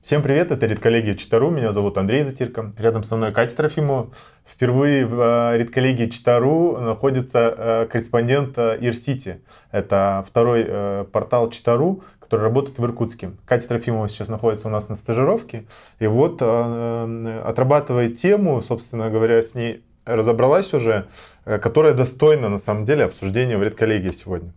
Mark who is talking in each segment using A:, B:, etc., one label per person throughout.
A: Всем привет, это редколлегия Читару, меня зовут Андрей Затирко, рядом со мной Катя Трофимова. Впервые в э, редколлегии Читару находится э, корреспондент э, Ирсити. Это второй портал Читару, который работает в Иркутске. Катя Трофимова сейчас находится у нас на стажировке, и вот отрабатывая тему, собственно говоря, с ней разобралась уже, которая достойна на самом деле обсуждения в редколлегии сегодня.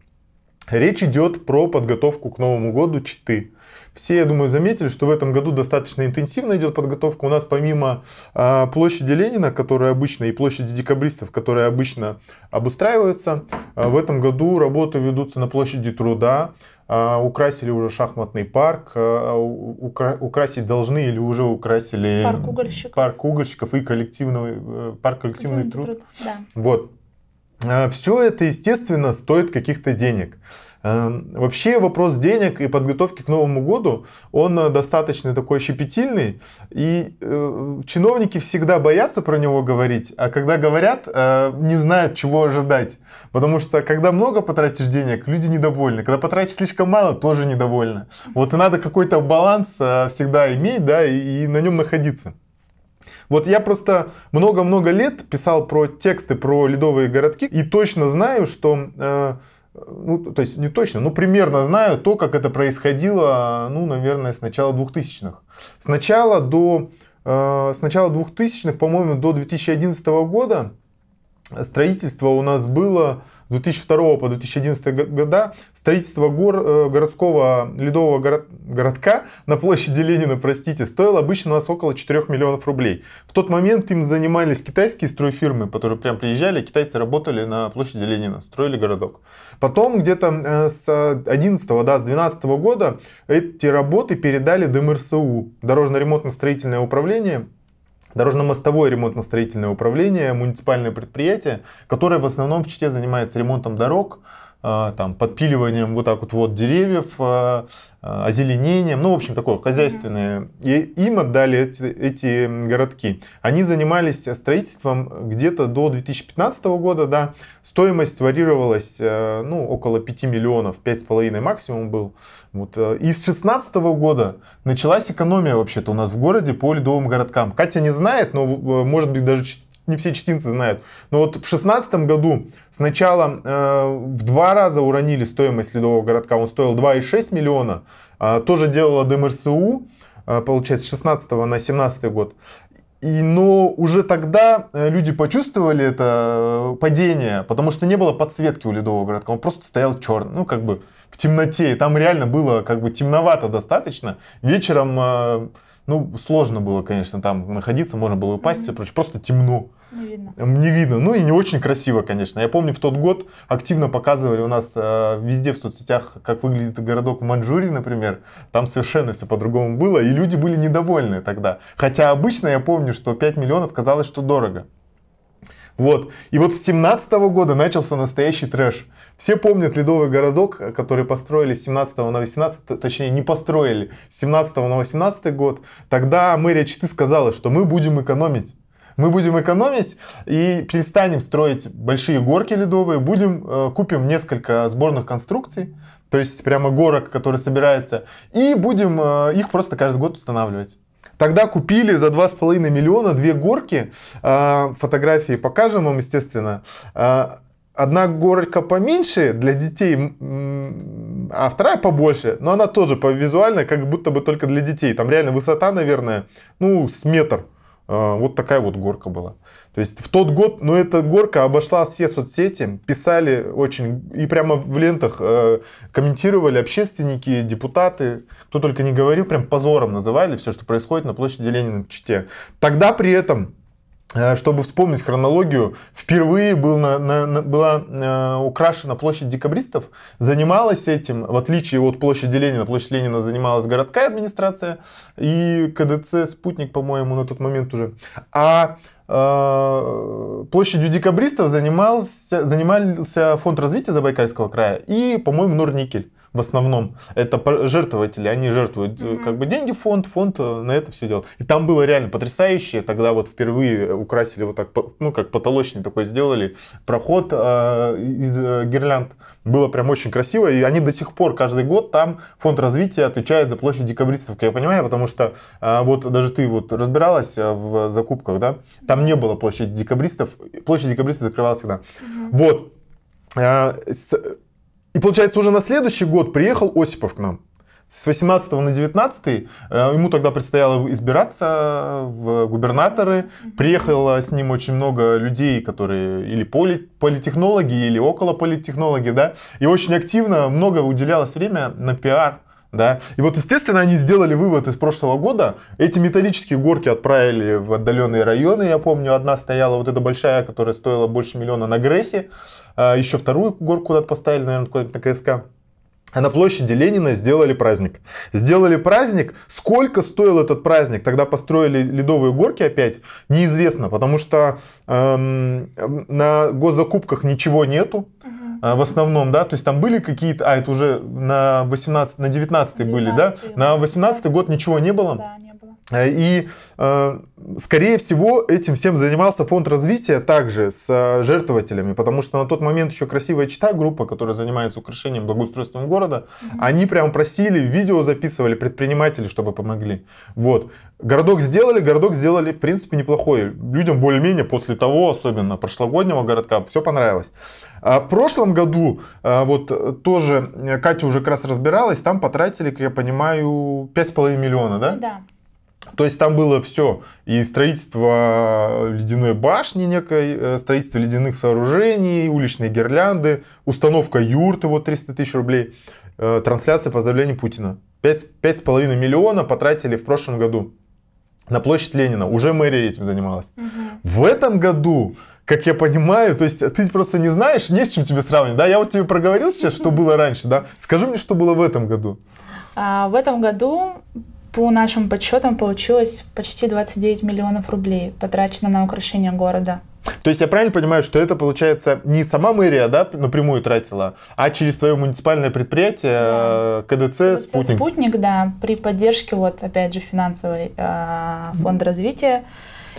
A: Речь идет про подготовку к Новому году Читы. Все, я думаю, заметили, что в этом году достаточно интенсивно идет подготовка. У нас помимо а, площади Ленина, которая обычно, и площади декабристов, которые обычно обустраиваются, а, в этом году работы ведутся на площади труда, а, украсили уже шахматный парк, украсить должны или уже украсили парк угольщиков, парк угольщиков и коллективный э, парк коллективный труд. труд. Да. Вот. Все это, естественно, стоит каких-то денег. Эм, вообще вопрос денег и подготовки к Новому году, он э, достаточно такой щепетильный, и э, чиновники всегда боятся про него говорить, а когда говорят, э, не знают, чего ожидать. Потому что, когда много потратишь денег, люди недовольны. Когда потратишь слишком мало, тоже недовольны. Вот и надо какой-то баланс всегда иметь, да, и на нем находиться. Вот я просто много-много лет писал про тексты, про ледовые городки и точно знаю, что э, ну, то есть не точно, но примерно знаю то, как это происходило, ну, наверное, с начала 2000-х. С начала до, э, с начала 2000-х, по-моему, до 2011 года строительство у нас было с 2002 по 2011 года строительство гор, э, городского ледового город, городка на площади Ленина, простите, стоило обычно у нас около 4 миллионов рублей. В тот момент им занимались китайские стройфирмы, которые прям приезжали, китайцы работали на площади Ленина, строили городок. Потом где-то э, с 11 да, с 12 года эти работы передали ДМРСУ, Дорожно-ремонтно-строительное управление, Дорожно-мостовое ремонтно-строительное управление, муниципальное предприятие, которое в основном в Чите занимается ремонтом дорог, а, там, подпиливанием вот так вот, вот деревьев, а, а, озеленением, ну, в общем, такое хозяйственное. И им отдали эти, эти городки. Они занимались строительством где-то до 2015 года, да. Стоимость варьировалась, э, ну, около 5 миллионов, 5,5 максимум был. Вот. Э, и с 16 года началась экономия вообще-то у нас в городе по ледовым городкам. Катя не знает, но, может быть, даже не все читинцы знают. Но вот в 2016 году сначала э, в два раза уронили стоимость Ледового городка. Он стоил 2,6 миллиона. Э, тоже делала ДМРСУ, э, получается, с 16 на 17 год. И, но уже тогда э, люди почувствовали это э, падение, потому что не было подсветки у Ледового городка, он просто стоял черный, ну как бы в темноте, и там реально было как бы темновато достаточно. Вечером э, ну, сложно было, конечно, там находиться, можно было упасть, mm-hmm. все прочее. Просто темно. Не видно. Не видно. Ну и не очень красиво, конечно. Я помню, в тот год активно показывали у нас э, везде в соцсетях, как выглядит городок в Маньчжурии, например. Там совершенно все по-другому было, и люди были недовольны тогда. Хотя обычно я помню, что 5 миллионов казалось, что дорого. Вот. И вот с 17 года начался настоящий трэш. Все помнят Ледовый городок, э, который построили с 17 на 18, точнее не построили, с 17 на 18 год. Тогда мэрия Читы сказала, что мы будем экономить. Мы будем экономить и перестанем строить большие горки ледовые, будем, э, купим несколько сборных конструкций, то есть прямо горок, которые собираются, и будем э, их просто каждый год устанавливать. Тогда купили за 2,5 миллиона две горки, фотографии покажем вам, естественно, одна горка поменьше для детей, а вторая побольше, но она тоже по визуально как будто бы только для детей. Там реально высота, наверное, ну, с метр. А, вот такая вот горка была. То есть в тот год, ну, эта горка обошла все соцсети, писали очень, и прямо в лентах э, комментировали общественники, депутаты, кто только не говорил, прям позором называли все, что происходит на площади Ленина в Чите. Тогда при этом Э, чтобы вспомнить хронологию, впервые был на, на, на, была э, украшена площадь декабристов, занималась этим, в отличие от площади Ленина, площадь Ленина занималась городская администрация и КДЦ «Спутник», по-моему, на тот момент уже. А э, площадью декабристов занимался, занимался Фонд развития Забайкальского края и, по-моему, Норникель в основном это жертвователи, они жертвуют mm-hmm. как бы деньги фонд, фонд э, на это все делал И там было реально потрясающе, тогда вот впервые украсили вот так, ну как потолочный такой сделали проход э, из э, гирлянд, было прям очень красиво, и они до сих пор каждый год там фонд развития отвечает за площадь декабристов, как я понимаю, потому что э, вот даже ты вот разбиралась э, в закупках, да, там не было площади декабристов, площадь декабристов закрывалась всегда. Mm-hmm. Вот. Э, с, и получается, уже на следующий год приехал Осипов к нам. С 18 на 19 э, ему тогда предстояло избираться в губернаторы. Приехало с ним очень много людей, которые или поли, политтехнологи, или около политтехнологи, да. И очень активно много уделялось время на пиар да? И вот, естественно, они сделали вывод из прошлого года. Эти металлические горки отправили в отдаленные районы. Я помню, одна стояла вот эта большая, которая стоила больше миллиона на Грессе. А, еще вторую горку куда-то поставили, наверное, куда-то на КСК. А на площади Ленина сделали праздник. Сделали праздник. Сколько стоил этот праздник? Тогда построили ледовые горки опять? Неизвестно, потому что эм, на госзакупках ничего нету. А, в основном, да, то есть там были какие-то, а это уже на 18, на 19 были, да, на 18 год ничего не было. Да, Э, и, э, скорее всего, этим всем занимался фонд развития также с э, жертвователями, потому что на тот момент еще красивая чита группа, которая занимается украшением, благоустройством города, mm-hmm. они прям просили, видео записывали предприниматели, чтобы помогли. Вот. Городок сделали, городок сделали, в принципе, неплохой. Людям более-менее после того, особенно прошлогоднего городка, все понравилось. А в прошлом году, вот тоже Катя уже как раз разбиралась, там потратили, как я понимаю, 5,5 миллиона, да? Да. То есть там было все. И строительство э, ледяной башни некой, э, строительство ледяных сооружений, уличные гирлянды, установка юрты, вот 300 тысяч рублей, э, трансляция поздравления Путина. 5,5 миллиона потратили в прошлом году на площадь Ленина. Уже мэрия этим занималась. Угу. В этом году, как я понимаю, то есть ты просто не знаешь, не с чем тебе сравнивать. Да, я вот тебе проговорил сейчас, что было раньше, да. Скажи мне, что было в этом году.
B: А в этом году по нашим подсчетам получилось почти 29 миллионов рублей потрачено на украшение города.
A: То есть я правильно понимаю, что это получается не сама мэрия, да, напрямую тратила, а через свое муниципальное предприятие да. Э, КДЦ, КДЦ Спутник.
B: Спутник, да, при поддержке вот опять же финансовой э, а,
A: фонда развития.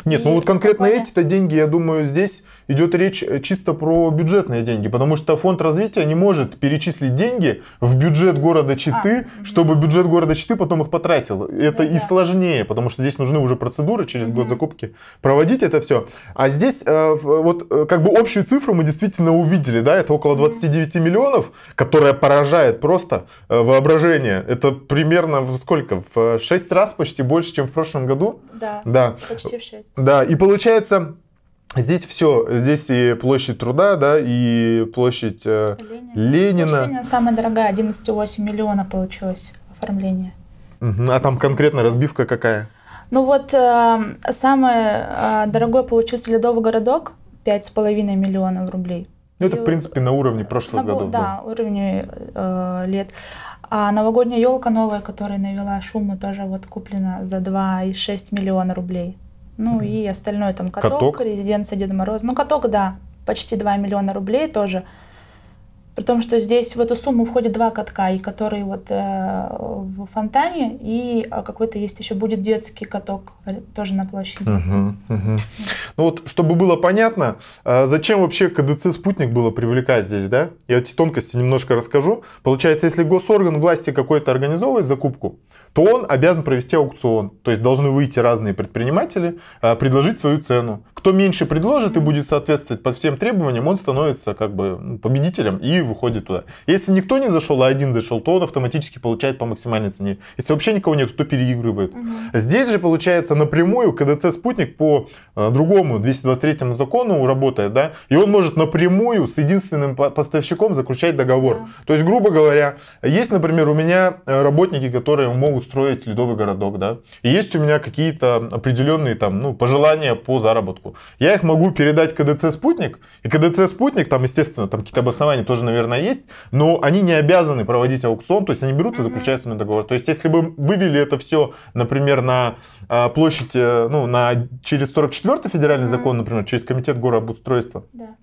A: Нет, ну и ну вот конкретно эти-то деньги, я думаю, здесь идет речь э, чисто про бюджетные деньги, потому что фонд развития не может перечислить деньги в бюджет города Читы, а, чтобы бюджет города Читы потом их потратил. Это да, ну и да. сложнее, потому что здесь нужны уже процедуры через угу. год закупки проводить это все. А здесь э, э, вот как бы общую цифру мы действительно увидели, да, это около 29 миллионов, которая поражает просто воображение. Это примерно в сколько? В 6 раз почти больше, чем в прошлом году? Да. Да. Почти в 6. Да, и получается Здесь все, здесь и площадь труда, да, и площадь э, Ленина.
B: Ленина. Площадь Ленина самая дорогая, 11,8 миллиона получилось оформление.
A: А там конкретно разбивка какая?
B: Ну вот э, самый э, дорогой получился Ледовый городок, 5,5 миллионов рублей. Ну это, в
A: принципе, на уровне прошлых на, годов. Да,
B: да. уровне э, лет. А новогодняя елка новая, которая навела шума, тоже вот куплена за 2,6 миллиона рублей. Ну и остальное там каток, каток? резиденция Деда Мороза. Ну каток, да, почти 2 миллиона рублей тоже. При том, что здесь в эту сумму входит два катка, и который вот э, в фонтане, и а, какой-то есть еще будет детский каток э, тоже на площади.
A: Угу, угу. Ну вот, чтобы было понятно, э, зачем вообще КДЦ «Спутник» было привлекать здесь, да? Я эти тонкости немножко расскажу. Получается, если госорган власти какой-то организовывает закупку, то он обязан провести аукцион. То есть должны выйти разные предприниматели, э, предложить свою цену. Кто меньше предложит и будет соответствовать по всем требованиям, он становится как бы ну, победителем и выходит туда. Если никто не зашел, а один зашел, то он автоматически получает по максимальной цене. Если вообще никого нет, то переигрывает. Угу. Здесь же получается напрямую КДЦ спутник по э, другому 223 закону работает, да, и он может напрямую с единственным поставщиком заключать договор. Да. То есть, грубо говоря, есть, например, у меня работники, которые могут строить ледовый городок, да, и есть у меня какие-то определенные там, ну, пожелания по заработку. Я их могу передать КДЦ спутник, и КДЦ спутник, там, естественно, там какие-то обоснования тоже, наверное, наверное, есть, но они не обязаны проводить аукцион, то есть они берут и заключают с вами договор. То есть если бы вывели это все, например, на а, площади, э, ну, на, через 44-й федеральный закон, например, через комитет горообустройства, да.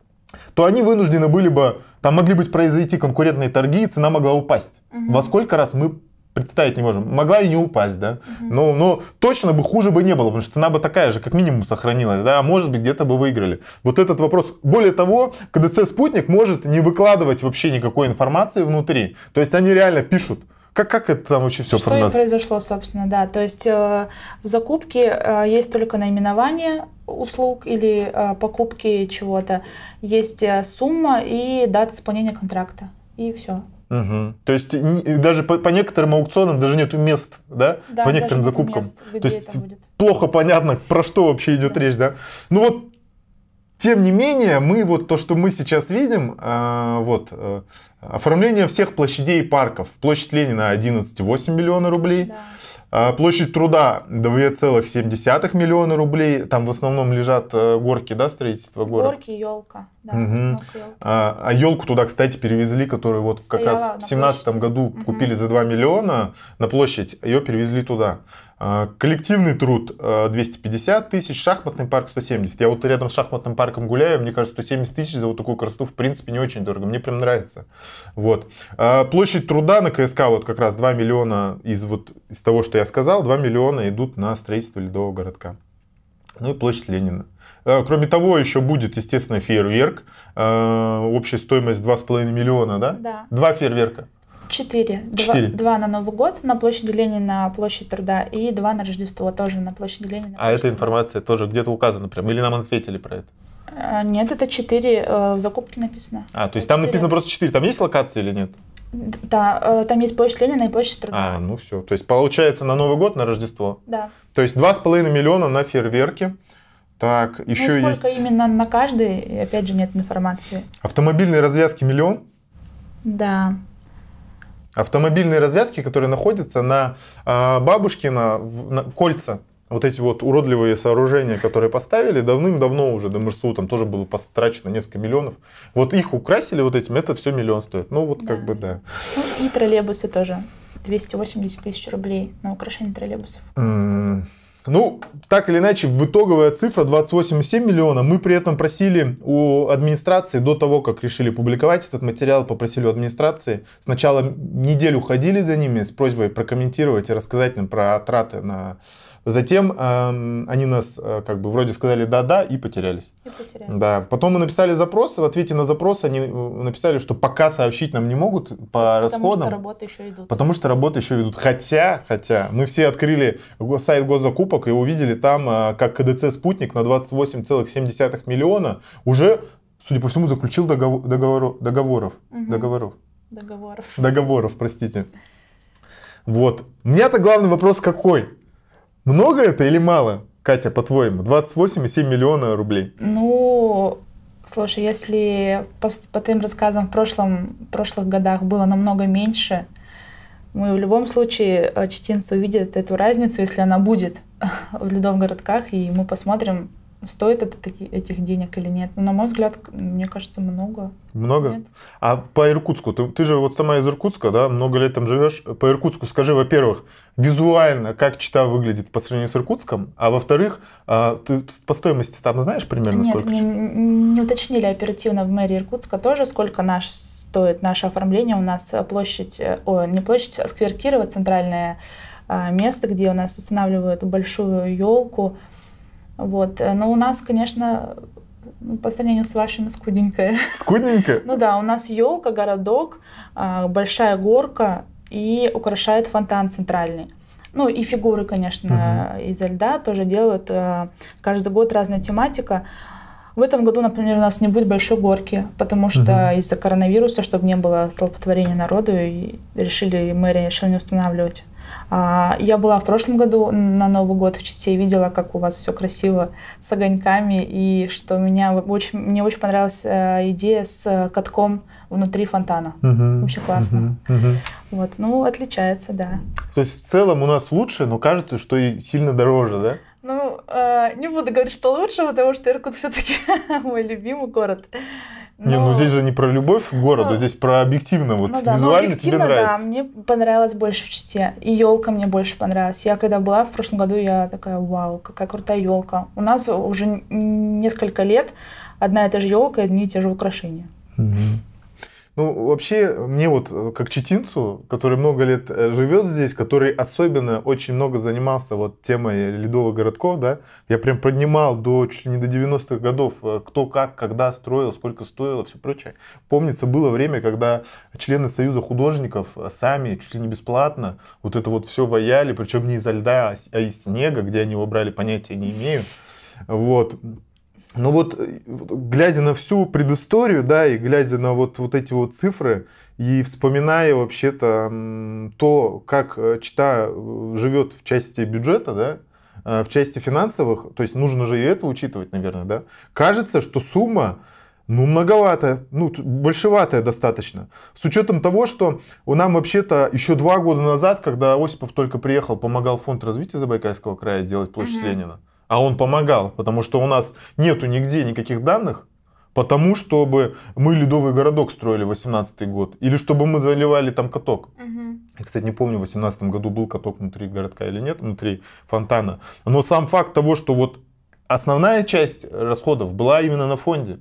A: то они вынуждены были бы, там могли быть произойти конкурентные торги, и цена могла упасть. Во сколько раз мы представить не можем. Могла и не упасть, да. Угу. Ну, но, ну, но точно бы хуже бы не было, потому что цена бы такая же, как минимум, сохранилась, да, а может быть, где-то бы выиграли. Вот этот вопрос. Более того, КДЦ «Спутник» может не выкладывать вообще никакой информации внутри. То есть они реально пишут, как, как это там вообще все Что формат? и
B: произошло, собственно, да. То есть э, в закупке э, есть только наименование услуг или э, покупки чего-то, есть э, сумма и дата исполнения контракта. И все.
A: Угу. То есть даже по, по некоторым аукционам даже нету мест, да, да по некоторым закупкам. Мест, То есть плохо понятно, про что вообще идет да. речь, да. Ну вот, тем не менее, мы вот то, что мы сейчас видим, э, вот э, оформление всех площадей и парков. Площадь Ленина 11,8 миллиона рублей. Да. А, площадь труда 2,7 миллиона рублей. Там в основном лежат э, горки, да, строительство города?
B: Горки, елка
A: угу. а, а елку туда, кстати, перевезли, которую вот Стояла как раз в семнадцатом году угу. купили за 2 миллиона на площадь, ее перевезли туда. А, коллективный труд 250 а, тысяч, шахматный парк 170. Я вот рядом с шахматным парком гуляю, мне кажется, 170 тысяч за вот такую красоту в принципе не очень дорого, мне прям нравится. Вот. А, площадь труда на КСК вот как раз 2 миллиона из вот из того, что я сказал, 2 миллиона идут на строительство ледового городка. Ну и площадь Ленина. Э, кроме того, еще будет, естественно, фейерверк. Э, общая стоимость 2,5 миллиона, да? Да. Два фейерверка.
B: Четыре. Четыре. Два, два на Новый год на площади Ленина, площадь труда, и два на Рождество тоже на площади Ленина.
A: А эта информация тоже где-то указана прям? Или нам ответили про это?
B: Э, нет, это четыре в закупке написано.
A: А, то есть там написано просто четыре. Там есть локации или нет?
B: Да, там есть площадь Ленина и площадь труда.
A: А, ну все. То есть получается на Новый год, на Рождество? Да. То есть 2,5 миллиона на фейерверки. Так, еще ну, сколько
B: есть... именно на каждый, И опять же, нет информации.
A: Автомобильные развязки миллион? Да. Автомобильные развязки, которые находятся на э, а, Бабушкина, в, на, кольца, вот эти вот уродливые сооружения, которые поставили давным-давно уже до МРСУ, там тоже было потрачено несколько миллионов. Вот их украсили вот этим, это все миллион стоит. Ну вот да. как бы да.
B: Ну и троллейбусы тоже. 280 тысяч рублей на украшение троллейбусов.
A: Mm. Ну, так или иначе, в итоговая цифра 28,7 миллиона. Мы при этом просили у администрации, до того, как решили публиковать этот материал, попросили у администрации. Сначала неделю ходили за ними с просьбой прокомментировать и рассказать нам про траты на Затем э, они нас э, как бы вроде сказали да-да и потерялись. И потерялись. Да. Потом мы написали запрос, в ответе на запрос они э, написали, что пока сообщить нам не могут по Потому расходам. Потому что работы еще идут. Потому что работы еще идут. Хотя, хотя, мы все открыли сайт госзакупок и увидели там, э, как КДЦ «Спутник» на 28,7 миллиона уже, судя по всему, заключил договор, договор, договоров. Угу. Договоров. Договоров. Договоров, простите. Вот. У меня-то главный вопрос какой? Много это или мало, Катя, по-твоему? 28,7 миллиона рублей.
B: Ну, слушай, если по, по тем рассказам в прошлом, в прошлых годах было намного меньше, мы в любом случае э, чтенцы увидят эту разницу, если она будет в Ледовом городках, и мы посмотрим, Стоит это таких этих денег или нет? на мой взгляд, мне кажется, много.
A: Много? Нет? А по Иркутску? Ты, ты же вот сама из Иркутска, да? Много лет там живешь. По Иркутску скажи, во-первых, визуально, как Чита выглядит по сравнению с Иркутском? А во-вторых, а, ты по стоимости там знаешь примерно нет, сколько?
B: Нет, не уточнили оперативно в мэрии Иркутска тоже, сколько наш стоит наше оформление. У нас э, площадь, э, о, не площадь, а сквер Кирова, центральное а, место, где у нас устанавливают большую елку, вот. Но у нас, конечно, ну, по сравнению с вашими скудненькая. Скудненькая? ну да, у нас елка, городок, а, большая горка и украшает фонтан центральный. Ну и фигуры, конечно, угу. из льда тоже делают. А, каждый год разная тематика. В этом году, например, у нас не будет большой горки, потому что угу. из-за коронавируса, чтобы не было столпотворения народу, и решили, мэрия решила не устанавливать а, я была в прошлом году на Новый год в Чите, и видела, как у вас все красиво с огоньками, и что меня очень, мне очень понравилась э, идея с катком внутри фонтана. Угу, Вообще классно. Угу, угу. Вот, ну, отличается, да.
A: То есть в целом у нас лучше, но кажется, что и сильно дороже, да?
B: Ну, э, не буду говорить, что лучше, потому что Иркут все-таки мой любимый город.
A: Но... Не, ну здесь же не про любовь к городу, ну, здесь про объективно, вот ну, да, ну, визуально тебе нравится. Да,
B: мне понравилось больше в Чите. И елка мне больше понравилась. Я когда была в прошлом году, я такая, вау, какая крутая елка. У нас уже несколько лет одна и та же елка и одни и те же украшения. Угу.
A: Ну, вообще, мне вот э, как читинцу, который много лет э, живет здесь, который особенно очень много занимался вот темой ледовых городков, да, я прям поднимал до чуть ли не до 90-х годов, э, кто как, когда строил, сколько стоило, все прочее. Помнится, было время, когда члены Союза художников сами, чуть ли не бесплатно, вот это вот все ваяли, причем не изо льда, а, а из снега, где они его брали, понятия не имею. Вот но э, вот глядя на всю предысторию, да, и глядя на вот, вот эти вот цифры, и вспоминая вообще-то то, как э, Чита э, живет в части бюджета, да, в части финансовых, то есть нужно же и это учитывать, наверное, да, кажется, что сумма, ну, многоватая, ну, большеватая достаточно. С учетом того, что у нам вообще-то еще два года назад, когда Осипов только приехал, помогал фонд развития Забайкальского края делать площадь угу. Ленина, а он помогал, потому что у нас нету нигде никаких данных, потому чтобы мы ледовый городок строили 18 год, или чтобы мы заливали там каток. Угу. Я, кстати, не помню, в 18 году был каток внутри городка или нет, внутри фонтана. Но сам факт того, что вот основная часть расходов была именно на фонде.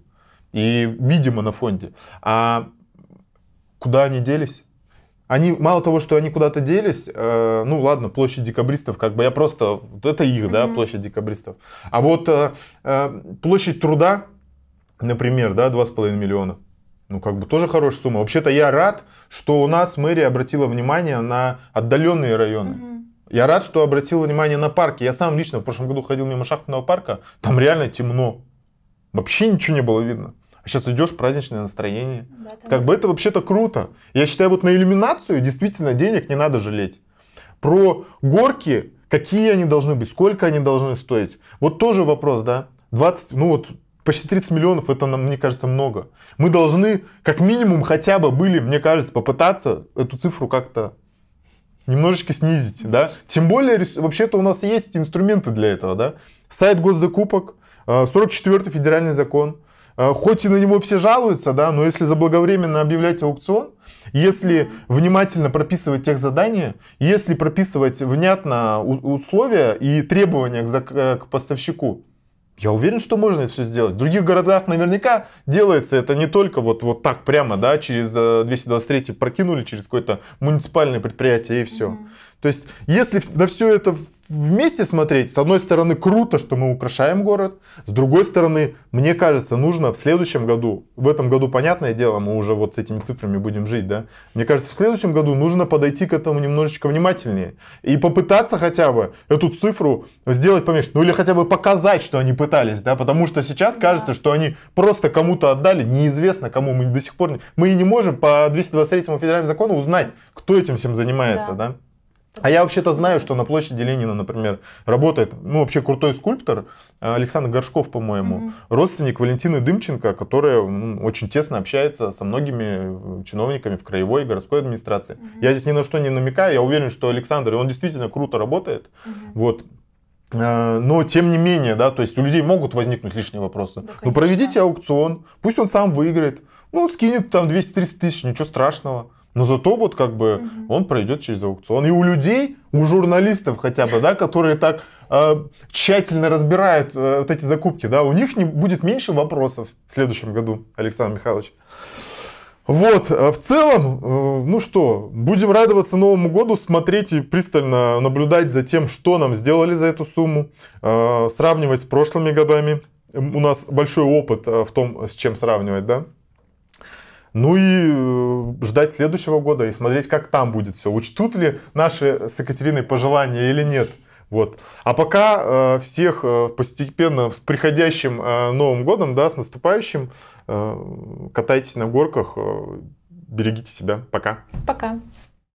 A: И, видимо, на фонде. А куда они делись? они мало того, что они куда-то делись, э, ну ладно, площадь декабристов, как бы я просто, вот это их, mm-hmm. да, площадь декабристов. А вот э, э, площадь труда, например, да, 2,5 миллиона, ну как бы тоже хорошая сумма. Вообще-то я рад, что у нас мэрия обратила внимание на отдаленные районы. Mm-hmm. Я рад, что обратил внимание на парки. Я сам лично в прошлом году ходил мимо шахтного парка, там реально темно. Вообще ничего не было видно сейчас идешь праздничное настроение. Да, как бы это вообще-то круто. Я считаю, вот на иллюминацию действительно денег не надо жалеть. Про горки, какие они должны быть, сколько они должны стоить. Вот тоже вопрос, да. 20, ну вот почти 30 миллионов, это нам, мне кажется, много. Мы должны, как минимум, хотя бы были, мне кажется, попытаться эту цифру как-то немножечко снизить, да. Тем более, вообще-то у нас есть инструменты для этого, да. Сайт госзакупок, 44-й э, федеральный закон, Э, хоть и на него все жалуются, да, но если заблаговременно объявлять аукцион, если внимательно прописывать тех задания, если прописывать внятно условия и требования к, э, к поставщику, я уверен, что можно это все сделать. В других городах наверняка делается это не только вот, вот так прямо, да, через 223 э, типа, прокинули через какое-то муниципальное предприятие и все. Mm-hmm. То есть, если на все это вместе смотреть, с одной стороны, круто, что мы украшаем город, с другой стороны, мне кажется, нужно в следующем году, в этом году, понятное дело, мы уже вот с этими цифрами будем жить, да, мне кажется, в следующем году нужно подойти к этому немножечко внимательнее и попытаться хотя бы эту цифру сделать поменьше, ну или хотя бы показать, что они пытались, да, потому что сейчас да. кажется, что они просто кому-то отдали, неизвестно кому, мы до сих пор, не... мы и не можем по 223 федеральному закону узнать, кто этим всем занимается, да. да? А я вообще-то знаю, что на площади Ленина, например, работает, ну, вообще крутой скульптор э, Александр Горшков, по-моему, Mm -hmm. родственник Валентины Дымченко, которая ну, очень тесно общается со многими э, чиновниками в краевой и городской администрации. Mm -hmm. Я здесь ни на что не намекаю, я уверен, что Александр, он действительно круто работает, Mm -hmm. вот. Э, но тем не менее, да, то есть у людей могут возникнуть лишние вопросы. Да, ну проведите аукцион, пусть он сам выиграет, ну скинет там 200-300 тысяч, ничего страшного. Но зато вот как бы угу. он пройдет через аукцион. И у людей, у журналистов хотя бы, да, которые так э, тщательно разбирают э, вот эти закупки, да, у них не, будет меньше вопросов в следующем году, Александр Михайлович. Вот, э, в целом, э, ну что, будем радоваться Новому году, смотреть и пристально наблюдать за тем, что нам сделали за эту сумму, э, сравнивать с прошлыми годами. У нас большой опыт в том, с чем сравнивать, да? Ну и э, ждать следующего года и смотреть, как там будет все. Учтут ли наши с Екатериной пожелания или нет. Вот. А пока э, всех э, постепенно с приходящим э, Новым годом, да, с наступающим, э, катайтесь на горках, э, берегите себя. Пока.
B: Пока.